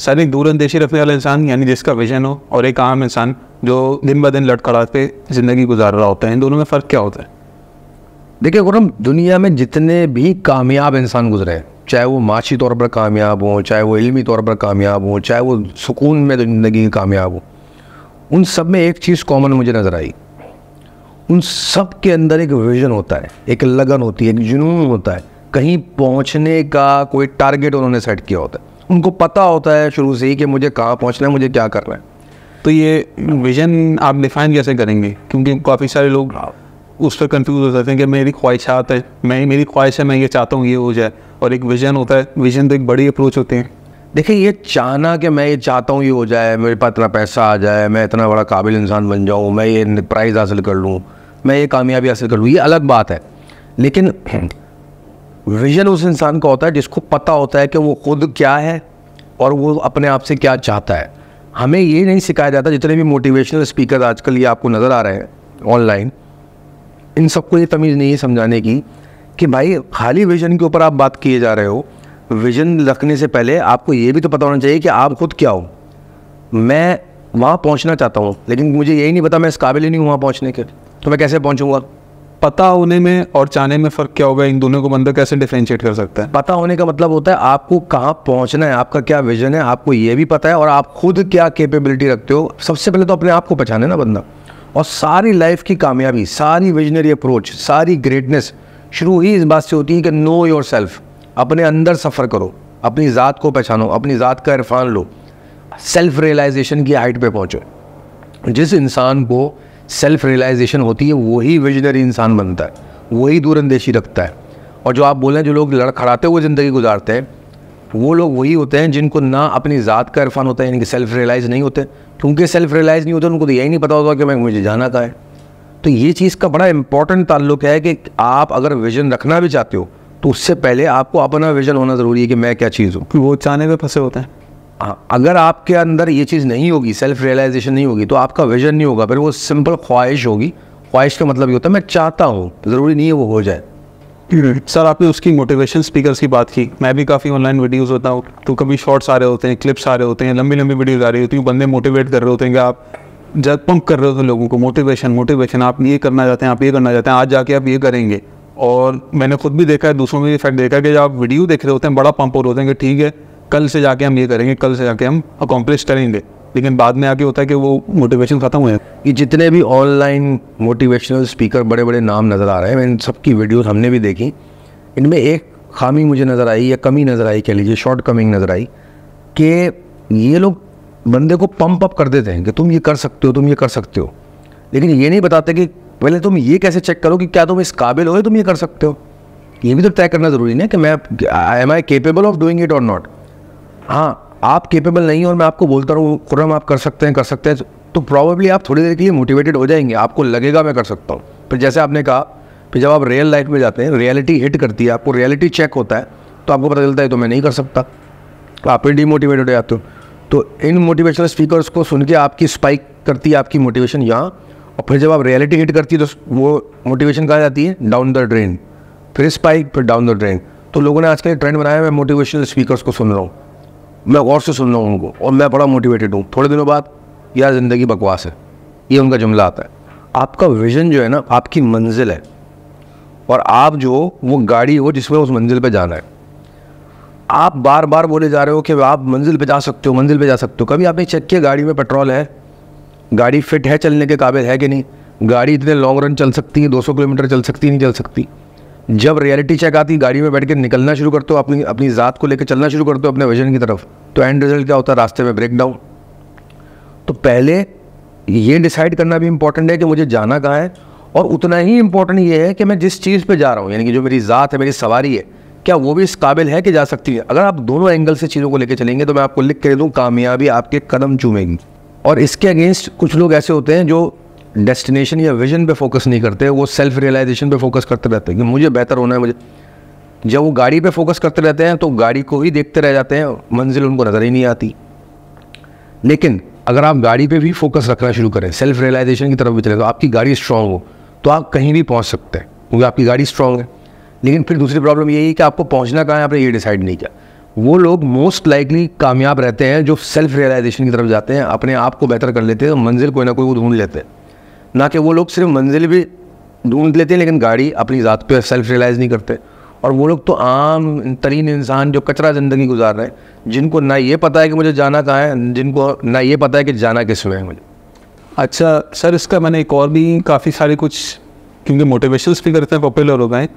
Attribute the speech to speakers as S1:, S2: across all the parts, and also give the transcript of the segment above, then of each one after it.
S1: Sir एक रखने वाला इंसान यानी जिसका विजन हो और एक आम इंसान जो दिन ब दिन लटखड़ा पे ज़िंदगी गुजार रहा होता है इन दोनों में फ़र्क क्या होता है देखिए गुरम
S2: दुनिया में जितने भी कामयाब इंसान गुजरे चाहे वो माशी तौर पर कामयाब हों चाहे वो इलमी तौर पर कामयाब हों चाहे वो सुकून में ज़िंदगी कामयाब हो उन सब में एक चीज़ कॉमन मुझे नज़र आई उन सब के अंदर एक विजन होता है एक लगन होती है एक जुनून होता है कहीं पहुंचने का कोई टारगेट उन्होंने सेट किया होता है उनको पता होता है शुरू से ही कि मुझे कहाँ पहुँचना है मुझे क्या करना है
S1: तो ये विज़न आप डिफ़ाइन कैसे करेंगे क्योंकि काफ़ी सारे लोग हाँ। उस पर कंफ्यूज हो जाते हैं कि मेरी ख्वाहिशात है मैं मेरी ख्वाहिश है मैं ये चाहता हूँ ये हो जाए और एक विज़न होता है विज़न तो एक बड़ी अप्रोच होती है
S2: देखिए ये चाहना कि मैं ये चाहता हूँ ये हो जाए मेरे पास इतना पैसा आ जाए मैं इतना बड़ा काबिल इंसान बन जाऊँ मैं ये प्राइज़ हासिल कर लूँ मैं ये कामयाबी हासिल कर लूँ ये अलग बात है लेकिन विजन उस इंसान का होता है जिसको पता होता है कि वो खुद क्या है और वो अपने आप से क्या चाहता है हमें ये नहीं सिखाया जाता जितने भी मोटिवेशनल स्पीकर आजकल ये आपको नज़र आ रहे हैं ऑनलाइन इन सबको ये तमीज़ नहीं है समझाने की कि भाई खाली विजन के ऊपर आप बात किए जा रहे हो विजन रखने से पहले आपको ये भी तो पता होना चाहिए कि आप खुद क्या हो मैं वहाँ पहुँचना चाहता हूँ लेकिन मुझे यही नहीं पता मैं इस काबिल ही नहीं हूँ वहाँ पहुँचने के तो मैं कैसे पहुँचूँगा पता होने में और चाहने में फर्क क्या होगा इन दोनों को बंदा कैसे डिफ्रेंशिएट कर सकता है पता होने का मतलब होता है आपको कहाँ पहुंचना है आपका क्या विजन है आपको ये भी पता है और आप खुद क्या कैपेबिलिटी रखते हो सबसे पहले तो अपने आप को पहचाने ना बंदा और सारी लाइफ की कामयाबी सारी विजनरी अप्रोच सारी ग्रेटनेस शुरू ही इस बात से होती है कि नो योर सेल्फ अपने अंदर सफ़र करो अपनी ज़ात को पहचानो अपनी ज़ात का इरफान लो सेल्फ रियलाइजेशन की हाइट पे पहुँचो जिस इंसान को सेल्फ रियलाइजेशन होती है वही विजनरी इंसान बनता है वही दूरंदेशी रखता है और जो आप बोल रहे हैं जो लोग लड़खड़ाते हुए ज़िंदगी गुजारते हैं वो लोग वही होते हैं जिनको ना अपनी ज़ात का इरफान होता है यानी कि सेल्फ़ रियलाइज़ नहीं होते क्योंकि सेल्फ़ रियलाइज़ नहीं होते उनको तो यही नहीं पता होता कि मैं मुझे जाना का है तो ये चीज़ का बड़ा इंपॉर्टेंट ताल्लुक है कि आप अगर विजन रखना भी चाहते हो तो उससे पहले आपको अपना विजन होना ज़रूरी है कि मैं क्या चीज़ हूँ वो चाहने में फंसे होते हैं अगर आपके अंदर ये चीज़ नहीं होगी सेल्फ रियलाइजेशन नहीं होगी तो आपका विजन नहीं
S1: होगा फिर वो सिंपल ख्वाहिश होगी ख्वाहिश का मतलब ये होता है मैं चाहता हूँ ज़रूरी नहीं है वो हो जाए सर आपने उसकी मोटिवेशन स्पीकर्स की बात की मैं भी काफ़ी ऑनलाइन वीडियोस होता हूँ तो कभी शॉर्ट्स आ रहे होते हैं क्लिप्स आ रहे होते हैं लंबी लंबी वीडियोज आ रही होती हैं बंदे मोटिवेट कर रहे होते हैं कि आप जब पंप कर रहे होते हैं लोगों को मोटिवेशन मोटिवेशन आप ये करना चाहते हैं आप ये करना चाहते हैं आज जाके आप ये करेंगे और मैंने खुद भी देखा है दूसरों में भी इफेक्ट देखा है कि आप वीडियो देख रहे होते हैं बड़ा पंप हो रहे होते हैं कि ठीक है कल से जाके हम ये करेंगे कल से जाके हम अकॉम्प्लिश करेंगे लेकिन बाद में आके होता है कि वो मोटिवेशन ख़त्म हुए
S2: ये जितने भी ऑनलाइन मोटिवेशनल स्पीकर बड़े बड़े नाम नज़र आ रहे हैं इन सबकी वीडियोज़ हमने भी देखी इनमें एक खामी मुझे नज़र आई या कमी नज़र आई कह लीजिए शॉर्ट कमिंग नज़र आई कि ये लोग बंदे को पंप अप कर देते हैं कि तुम ये कर सकते हो तुम ये कर सकते हो लेकिन ये नहीं बताते कि पहले तुम ये कैसे चेक करो कि क्या तुम इस काबिल हो तुम ये कर सकते हो ये भी तो तय करना ज़रूरी है कि मैं I am I capable of doing it और नॉट हाँ आप केपेबल नहीं हो और मैं आपको बोलता रहूँ खुरम आप कर सकते हैं कर सकते हैं तो प्रॉबेबली आप थोड़ी देर के लिए मोटिवेटेड हो जाएंगे आपको लगेगा मैं कर सकता हूँ फिर जैसे आपने कहा फिर जब आप रियल लाइफ में जाते हैं रियलिटी हिट करती है आपको रियलिटी चेक होता है तो आपको पता चलता है तो मैं नहीं कर सकता तो आप ही डीमोटिवेटेड हो जाते हो तो इन मोटिवेशनल स्पीकर्स को सुन के आपकी स्पाइक करती है आपकी मोटिवेशन यहाँ और फिर जब आप रियलिटी हिट करती है तो वो मोटिवेशन कहाँ जाती है डाउन द ड्रेन फिर स्पाइक फिर डाउन द ड्रेन तो लोगों ने आजकल ट्रेंड बनाया मैं मोटिवेशनल स्पीकर्स को सुन रहा हूँ मैं गौर से सुन रहा हूँ उनको और मैं बड़ा मोटिवेटेड हूँ थोड़े दिनों बाद यार ज़िंदगी बकवास है ये उनका जुमला आता है आपका विजन जो है ना आपकी मंजिल है और आप जो वो गाड़ी हो जिसमें उस मंजिल पे जाना है आप बार बार बोले जा रहे हो कि आप मंजिल पे जा सकते हो मंजिल पे जा सकते हो कभी आपने चेक किया गाड़ी में पेट्रोल है गाड़ी फिट है चलने के काबिल है कि नहीं गाड़ी इतने लॉन्ग रन चल सकती है 200 किलोमीटर चल सकती नहीं चल सकती जब रियलिटी चेक आती गाड़ी में बैठ के निकलना शुरू करते हो अपनी अपनी ज़ात को लेकर चलना शुरू करते हो अपने विजन की तरफ तो एंड रिजल्ट क्या होता है रास्ते में ब्रेक डाउन तो पहले ये डिसाइड करना भी इम्पोर्टेंट है कि मुझे जाना कहाँ है और उतना ही इम्पोर्टेंट ये है कि मैं जिस चीज़ पर जा रहा हूँ यानी कि जो मेरी ज़ात है मेरी सवारी है क्या वो भी इस काबिल है कि जा सकती है अगर आप दोनों एंगल से चीज़ों को लेकर चलेंगे तो मैं आपको लिख के दूँ कामयाबी आपके कदम चूमेगी और इसके अगेंस्ट कुछ लोग ऐसे होते हैं जो डेस्टिनेशन या विजन पे फोकस नहीं करते वो सेल्फ रियलाइजेशन पे फोकस करते रहते हैं कि मुझे बेहतर होना है मुझे जब वो गाड़ी पे फोकस करते रहते हैं तो गाड़ी को ही देखते रह जाते हैं मंजिल उनको नज़र ही नहीं आती लेकिन अगर आप गाड़ी पे भी फोकस रखना शुरू करें सेल्फ रियलाइजेशन की तरफ भी चले तो आपकी गाड़ी स्ट्रांग हो तो आप कहीं भी पहुँच सकते हैं क्योंकि आपकी गाड़ी स्ट्रांग है लेकिन फिर दूसरी प्रॉब्लम यही है कि आपको पहुँचना कहाँ है आपने ये डिसाइड नहीं किया वो लोग मोस्ट लाइकली कामयाब रहते हैं जो सेल्फ रियलाइजेशन की तरफ जाते हैं अपने आप को बेहतर कर लेते हैं तो मंजिल कोई ना कोई वो ढूंढ लेते हैं ना कि वो लोग सिर्फ मंजिल भी ढूंढ लेते हैं लेकिन गाड़ी अपनी ज़ात पे सेल्फ रियलाइज़ नहीं करते और वो लोग तो आम तरीन इंसान जो कचरा ज़िंदगी गुजार रहे हैं जिनको
S1: ना ये पता है कि मुझे जाना कहाँ है जिनको ना ये पता है कि जाना किस में है मुझे अच्छा सर इसका मैंने एक और भी काफ़ी सारे कुछ क्योंकि मोटिवेशन स्पीकर इतने पॉपुलर हो गए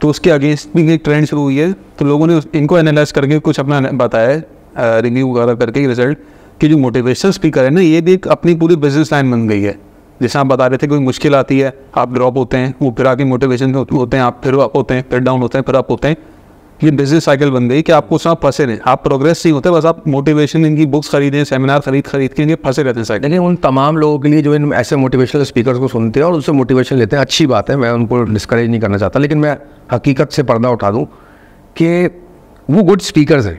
S1: तो उसके अगेंस्ट भी एक ट्रेंड शुरू हुई है तो लोगों ने इनको एनालाइज करके कुछ अपना बताया रिव्यू वगैरह करके रिजल्ट कि जो मोटिवेशनल स्पीकर है ना ये भी एक अपनी पूरी बिजनेस लाइन बन गई है जैसे आप बता रहे थे कोई मुश्किल आती है आप ड्रॉप होते हैं वो फिर आगे मोटिवेशन में होते हैं आप फिर अप होते हैं फिर डाउन होते हैं फिर अप होते हैं ये बिजनेस साइकिल बन गई कि आपको उसमें फंसे रहे आप प्रोग्रेस नहीं होते बस आप मोटिवेशन इनकी बुक्स खरीदें सेमिनार खरीद खरीद के इनके फंसे रहते हैं साइकिल लेकिन उन तमाम लोगों के लिए जो इन
S2: ऐसे मोटिवेशनल स्पीकर को सुनते हैं और उससे मोटिवेशन लेते हैं अच्छी बात है मैं उनको डिस्करेज नहीं करना चाहता लेकिन मैं हकीकत से पर्दा उठा दूँ कि वो गुड स्पीकर हैं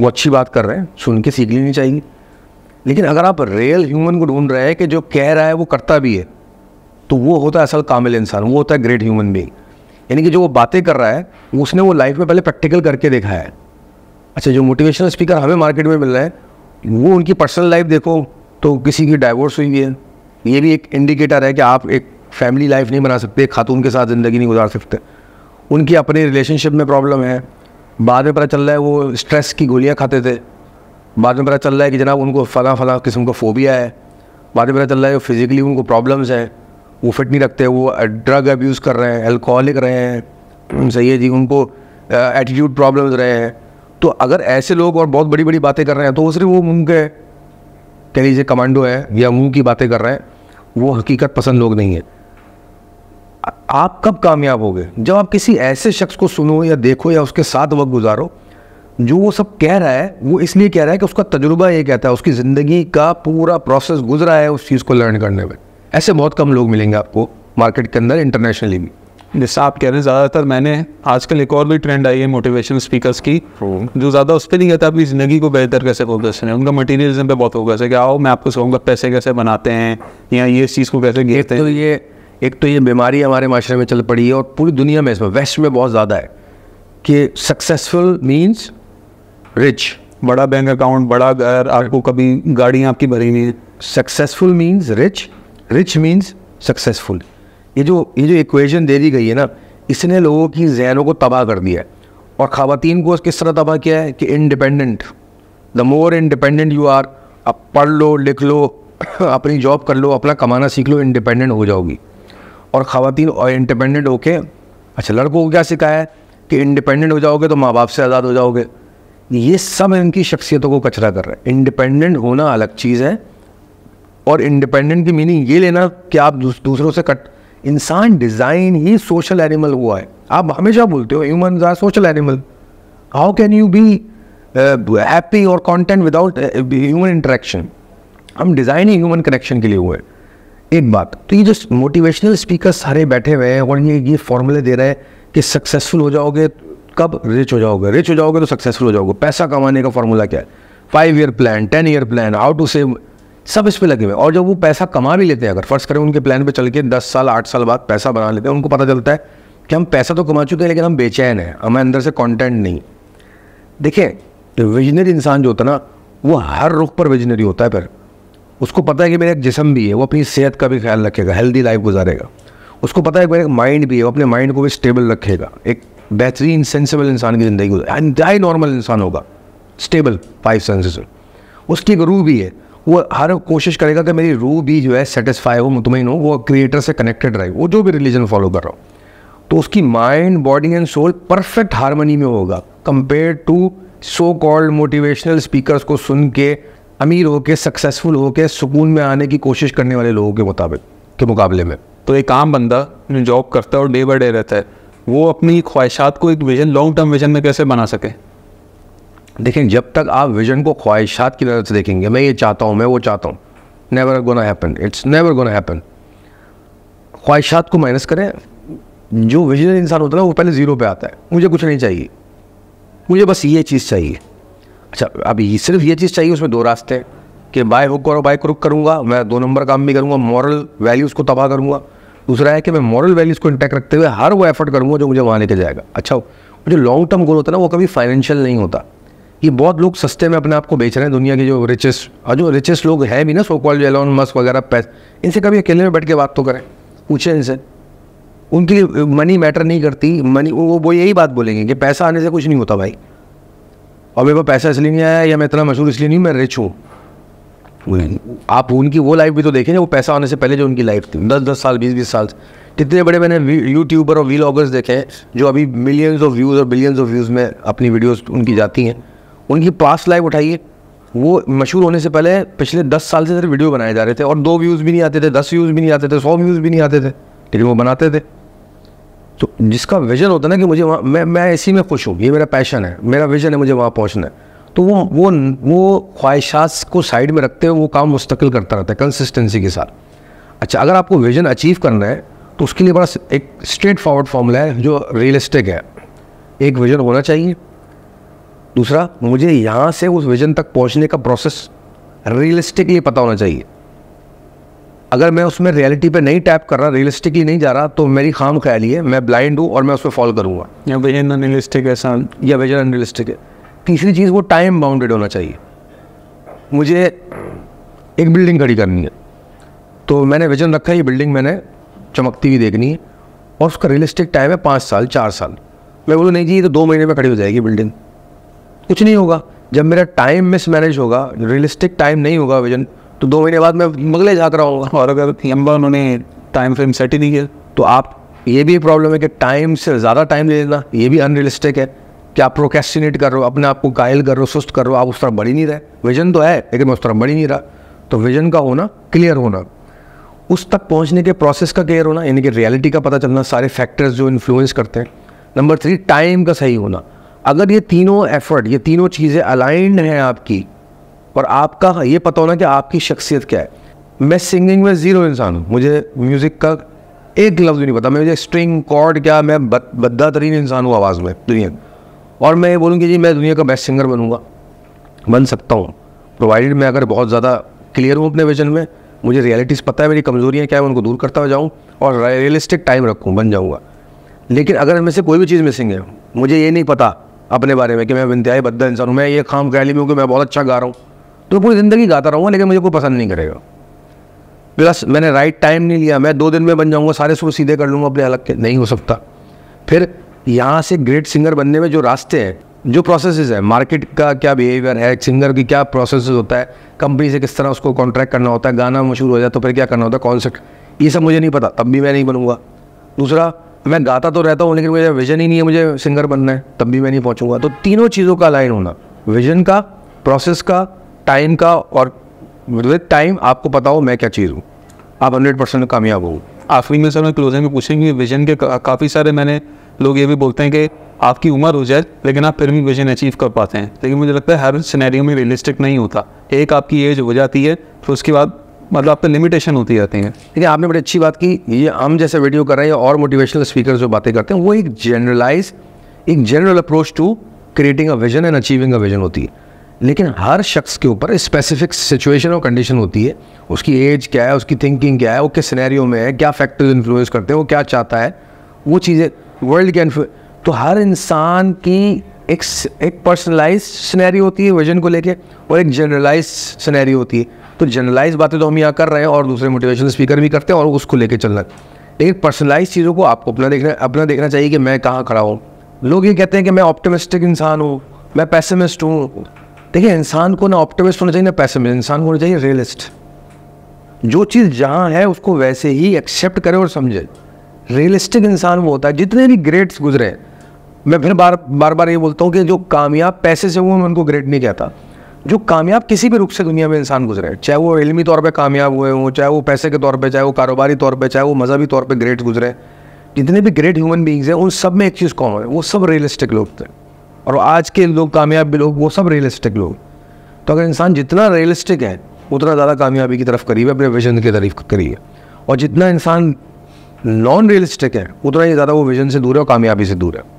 S2: वो अच्छी बात कर रहे हैं सुन के सीख लेनी चाहिए लेकिन अगर आप रियल ह्यूमन को ढूंढ रहे हैं कि जो कह रहा है वो करता भी है तो वो होता है असल कामिल इंसान वो होता है ग्रेट ह्यूमन बींग यानी कि जो वो बातें कर रहा है उसने वो लाइफ में पहले प्रैक्टिकल करके देखा है अच्छा जो मोटिवेशनल स्पीकर हमें मार्केट में मिल रहा है वो उनकी पर्सनल लाइफ देखो तो किसी की डाइवोर्स हुई हुई है ये भी एक इंडिकेटर है कि आप एक फैमिली लाइफ नहीं बना सकते खातून के साथ ज़िंदगी नहीं गुजार सकते उनकी अपने रिलेशनशिप में प्रॉब्लम है बाद में पता चल रहा है वो स्ट्रेस की गोलियाँ खाते थे बाद में पता चल रहा है कि जनाब उनको फ़ला फ़ला किस्म का फ़ोबिया है बाद में पता चल रहा है फिज़िकली उनको प्रॉब्लम्स हैं वो फिट नहीं रखते वो ड्रग अब्यूज़ कर रहे हैं एल्कोहलिक रहे हैं हम्म, सही है जी उनको एटीट्यूड प्रॉब्लम्स रहे हैं तो अगर ऐसे लोग और बहुत बड़ी बड़ी बातें कर रहे हैं तो वो सिर्फ वो मुँह के कह लीजिए कमांडो है या मुँह की बातें कर रहे हैं वो हकीकत पसंद लोग नहीं है आप कब कामयाब होगे जब आप किसी ऐसे शख्स को सुनो या देखो या उसके साथ वक्त गुजारो जो वो सब कह रहा है वो इसलिए कह रहा है कि उसका तजुर्बा ये कहता है उसकी ज़िंदगी का पूरा प्रोसेस गुजरा है उस चीज़ को लर्न
S1: करने में ऐसे बहुत कम लोग मिलेंगे आपको मार्केट के अंदर इंटरनेशनली भी जैसा आप कह रहे हैं ज़्यादातर मैंने आजकल एक और भी ट्रेंड आई है मोटिवेशन स्पीकर्स की जो ज़्यादा उस पर नहीं कहता अपनी ज़िंदगी को बेहतर कैसे फोकस करें उनका मटीरियलिज्म पे बहुत होगा है कि आओ मैं आपको कहूँगा पैसे कैसे बनाते हैं या ये इस चीज़ को कैसे घेरते तो हैं तो ये एक तो ये बीमारी हमारे माशरे में चल पड़ी है और पूरी दुनिया में इसमें
S2: वेस्ट में बहुत ज़्यादा है कि सक्सेसफुल मीन्स रिच बड़ा बैंक अकाउंट बड़ा घर आपको कभी गाड़ियाँ आपकी भरी नहीं है successful means rich rich means successful ये जो ये जो इक्वेशन दे दी गई है ना इसने लोगों की जहनों को तबाह कर दिया है और ख़वान को किस तरह तबाह किया है कि independent the more independent you are अब पढ़ लो लिख लो अपनी जॉब कर लो अपना कमाना सीख लो इंडिपेंडेंट हो जाओगी और ख़वान और इंडिपेंडेंट होके अच्छा लड़कों को क्या सिखाया है कि इंडिपेंडेंट हो जाओगे तो माँ बाप से आज़ाद हो जाओगे ये सब इनकी शख्सियतों को कचरा कर रहा है इंडिपेंडेंट होना अलग चीज़ है और इंडिपेंडेंट की मीनिंग ये लेना कि आप दूसरों से कट इंसान डिज़ाइन ही सोशल एनिमल हुआ है आप हमेशा बोलते हो human are social animal how can you be happy और कॉन्टेंट विदाउट ह्यूमन इंटरेक्शन हम डिज़ाइन ही ह्यूमन कनेक्शन के लिए हुए हैं एक बात तो ये जो मोटिवेशनल स्पीकर सारे बैठे हुए हैं और ये ये फॉर्मूले दे रहे हैं कि सक्सेसफुल हो जाओगे कब रिच हो जाओगे रिच हो जाओगे तो सक्सेसफुल हो जाओगे पैसा कमाने का फॉर्मूला क्या है five year plan ten year plan how to save सब इस पर लगे हुए और जब वो पैसा कमा भी लेते हैं अगर फर्स्ट करें उनके प्लान पर चल के दस साल आठ साल बाद पैसा बना लेते हैं उनको पता चलता है कि हम पैसा तो कमा चुके हैं लेकिन हम बेचैन हैं हमें अंदर से कॉन्टेंट नहीं देखिए विजनरी इंसान जो होता है ना वो हर रुख पर विजनरी होता है फिर उसको पता है कि मेरा एक जिसम भी है वो अपनी सेहत का भी ख्याल रखेगा हेल्दी लाइफ गुजारेगा उसको पता है कि मेरा एक माइंड भी है वो अपने माइंड को भी स्टेबल रखेगा एक बेहतरीन सेंसिबल इंसान की ज़िंदगी गुजर इंतहा नॉर्मल इंसान होगा स्टेबल फाइव सेंसेस उसकी एक रूह भी है वो हर कोशिश करेगा कि मेरी रूह भी जो है सेटिसफाई हो मुतमिन हो वो क्रिएटर से कनेक्टेड रहे वो जो भी रिलीजन फॉलो कर रहा हो तो उसकी mind body and soul perfect harmony में होगा compare to so called motivational speakers को सुन के अमीर होके सक्सेसफुल होके सुकून में आने की कोशिश करने वाले लोगों
S1: के मुताबिक के मुकाबले में तो एक आम बंदा जो जॉब करता है और डे बाई डे रहता है वो अपनी ख्वाहिशात को एक विजन लॉन्ग टर्म विजन में कैसे बना सके देखें जब तक आप
S2: विजन को ख्वाहिशात की नज़र से देखेंगे मैं ये चाहता हूँ मैं वो चाहता हूँ never gonna happen it's never gonna happen ख्वाहिशात को माइनस करें जो विजन इंसान होता है वो पहले ज़ीरो पे आता है मुझे कुछ नहीं चाहिए मुझे बस ये चीज़ चाहिए अच्छा अब ये सिर्फ ये चीज़ चाहिए उसमें दो रास्ते हैं कि बाय हुक और बाय क्रुक करूँगा मैं दो नंबर काम भी करूँगा मॉरल वैल्यूज़ को तबाह करूँगा दूसरा है कि मैं मॉरल वैल्यूज़ को इंटैक्ट रखते हुए हर वो एफर्ट करूँगा जो मुझे वहाँ लेके जाएगा अच्छा जो लॉन्ग टर्म गोल होता है ना वो कभी फाइनेंशियल नहीं होता ये बहुत लोग सस्ते में अपने आप को बेच रहे हैं दुनिया के जो रिचेस्ट और जो रिचेस्ट लोग हैं भी ना सो कॉल एलॉन मस्क वगैरह पैस इनसे कभी अकेले में बैठ के बात तो करें पूछें इनसे उनकी मनी मैटर नहीं करती मनी वो वो यही बात बोलेंगे कि पैसा आने से कुछ नहीं होता भाई और मेरे पास पैसा इसलिए नहीं आया या मैं इतना मशहूर इसलिए नहीं मैं रिच हूँ आप उनकी वो लाइफ भी तो देखें वो पैसा आने से पहले जो उनकी लाइफ थी दस दस साल बीस बीस साल कितने बड़े मैंने यूट्यूबर और व्लॉगर्स देखे हैं जो अभी मिलियंस ऑफ व्यूज़ और बिलियंस ऑफ व्यूज़ में अपनी वीडियोस उनकी जाती हैं उनकी पास्ट लाइफ उठाइए वो मशहूर होने से पहले पिछले दस साल से सिर्फ वीडियो बनाए जा रहे थे और दो व्यूज़ भी नहीं आते थे दस व्यूज़ भी नहीं आते थे सौ व्यूज़ भी नहीं आते थे लेकिन वो बनाते थे तो जिसका विजन होता है ना कि मुझे वहाँ मैं मैं इसी में खुश हूँ ये मेरा पैशन है मेरा विजन है मुझे वहाँ पहुँचना है तो वो वो वो ख्वाहिशात को साइड में रखते हुए वो काम मुस्तकिल करता रहता है कंसिस्टेंसी के साथ अच्छा अगर आपको विज़न अचीव करना है तो उसके लिए बड़ा एक स्ट्रेट फॉरवर्ड फॉर्मूला है जो रियलिस्टिक है एक विज़न होना चाहिए दूसरा मुझे यहाँ से उस विज़न तक पहुँचने का प्रोसेस रियलिस्टिकली पता होना चाहिए अगर मैं उसमें रियलिटी पे नहीं टैप कर रहा रियलिस्टिकली नहीं जा रहा तो मेरी खाम ख्याली है मैं ब्लाइंड हूँ और मैं उस पर फॉलो करूँगा या विजन अनरियलिस्टिक है या विजन अनरियलिस्टिक है तीसरी चीज़ वो टाइम बाउंडेड होना चाहिए मुझे एक बिल्डिंग खड़ी करनी है तो मैंने विजन रखा है ये बिल्डिंग मैंने चमकती हुई देखनी है और उसका रियलिस्टिक टाइम है पाँच साल चार साल मैं बोलूँ नहीं जी ये तो दो महीने में खड़ी हो जाएगी बिल्डिंग कुछ नहीं होगा जब मेरा टाइम मिसमैनेज होगा रियलिस्टिक टाइम नहीं होगा विजन तो दो महीने बाद मैं मगले जा कर आऊँगा और अगर अम्बा उन्होंने टाइम फ्रेम सेट ही नहीं किया तो आप ये भी प्रॉब्लम है कि टाइम से ज़्यादा टाइम ले लेना ये भी अनरियलिस्टिक है कि आप प्रोकेस्टिनेट कर रहे हो अपने आप को घायल कर रहे हो सुस्त कर रहे हो आप उस तरफ बढ़ ही नहीं रहे विजन तो है लेकिन मैं उस तरफ बढ़ ही नहीं रहा तो विजन का होना क्लियर होना उस तक पहुंचने के प्रोसेस का क्लियर होना यानी कि रियलिटी का पता चलना सारे फैक्टर्स जो इन्फ्लुएंस करते हैं नंबर थ्री टाइम का सही होना अगर ये तीनों एफर्ट ये तीनों चीज़ें अलाइंड हैं आपकी और आपका ये पता होना कि आपकी शख्सियत क्या है मैं सिंगिंग में ज़ीरो इंसान हूँ मुझे म्यूज़िक का एक लफ्ज़ नहीं पता मैं मुझे स्ट्रिंग कॉर्ड क्या मैं बद, बद्दा तरीन इंसान हूँ आवाज़ में दुनिया और मैं ये बोलूँ कि जी मैं दुनिया का बेस्ट सिंगर बनूँगा बन सकता हूँ प्रोवाइडेड मैं अगर बहुत ज़्यादा क्लियर हूँ अपने विजन में मुझे रियलिटीज़ पता है मेरी कमजोरियाँ क्या है उनको दूर करता हुआ जाऊँ और रियलिस्टिक टाइम रखूँ बन जाऊँगा लेकिन अगर इनमें से कोई भी चीज़ मिसिंग है मुझे ये नहीं पता अपने बारे में कि मैं इंतहाई बदल इंसान हूँ मैं ये खाम गैली में हूँ कि मैं बहुत अच्छा गा रहा हूँ तो पूरी ज़िंदगी गाता रहूँगा लेकिन मुझे कोई पसंद नहीं करेगा प्लस मैंने राइट टाइम नहीं लिया मैं दो दिन में बन जाऊँगा सारे सुर सीधे कर लूँगा अपने अलग के नहीं हो सकता फिर यहाँ से ग्रेट सिंगर बनने में जो रास्ते हैं जो प्रोसेसेस है मार्केट का क्या बिहेवियर है सिंगर की क्या प्रोसेस होता है कंपनी से किस तरह उसको कॉन्ट्रैक्ट करना होता है गाना मशहूर हो जाए तो फिर क्या करना होता है कॉन्सेप्ट ये सब मुझे नहीं पता तब भी मैं नहीं बनूंगा दूसरा मैं गाता तो रहता हूँ लेकिन मुझे विजन ही नहीं है मुझे सिंगर बनना है तब भी मैं नहीं पहुँचूंगा तो तीनों चीज़ों का अलाइन होना विजन का प्रोसेस का टाइम का और विद टाइम आपको पता हो मैं क्या चीज़ हूँ आप
S1: हंड्रेड परसेंट कामयाब हो आखिरी में सर मैं क्लोजिंग में पूछेंगे विजन के काफ़ी सारे मैंने लोग ये भी बोलते हैं कि आपकी उम्र हो जाए लेकिन आप फिर भी विजन अचीव कर पाते हैं लेकिन मुझे लगता है हर सिनेरियो में रियलिस्टिक नहीं होता एक आपकी एज हो जाती है तो उसके बाद मतलब आप पे लिमिटेशन होती जाती है
S2: ठीक है आपने बड़ी अच्छी बात की ये हम जैसे वीडियो कर रहे हैं और मोटिवेशनल स्पीकर जो बातें करते हैं वो एक जनरलाइज एक general approach to creating a vision and achieving a vision होती है लेकिन हर शख्स के ऊपर स्पेसिफिक सिचुएशन और कंडीशन होती है उसकी एज क्या है उसकी थिंकिंग क्या है वो किस सिनेरियो में है क्या फैक्टर्स इन्फ्लुएंस करते हैं वो क्या चाहता है वो चीज़ें वर्ल्ड के तो हर इंसान की एक एक पर्सनलाइज सिनेरी होती है विजन को लेके और एक जनरलाइज सिनेरी होती है तो जनरलाइज बातें तो हम यहाँ कर रहे हैं और दूसरे मोटिवेशनल स्पीकर भी करते हैं और उसको लेके चलना लेकिन पर्सनलाइज चीज़ों को आपको अपना देखना अपना देखना चाहिए कि मैं कहाँ खड़ा हूँ लोग ये कहते हैं कि मैं ऑप्टोमिस्टिक इंसान हूँ मैं पैसमिस्ट हूँ देखिए इंसान को ना ऑप्टिमिस्ट होना चाहिए ना पैसमिस्ट इंसान को होना चाहिए रियलिस्ट जो चीज़ जहाँ है उसको वैसे ही एक्सेप्ट करे और समझे रियलिस्टिक इंसान वो होता है जितने भी ग्रेट्स गुजरे हैं मैं फिर बार बार बार ये बोलता हूँ कि जो कामयाब पैसे से हुए उनको ग्रेट नहीं कहता जो कामयाब किसी भी रूप से दुनिया में इंसान गुजरे चाहे वो इलमी तौर पर कामयाब हुए हों चाहे वो पैसे के तौर पर चाहे वो कारोबारी तौर पर चाहे वो मजहबी तौर पर ग्रेट गुजरे जितने भी ग्रेट ह्यूमन बींग्स हैं उन सब में एक चीज़ कॉमन है वो सब रियलिस्टिक लोग थे और आज के लोग कामयाब भी लोग वो सब रियलिस्टिक लोग तो अगर इंसान जितना रियलिस्टिक है उतना ज़्यादा कामयाबी की तरफ करीब है अपने विजन की तरफ करिए और जितना इंसान नॉन रियलिस्टिक है उतना ही ज़्यादा वो विजन से दूर है और कामयाबी से दूर
S1: है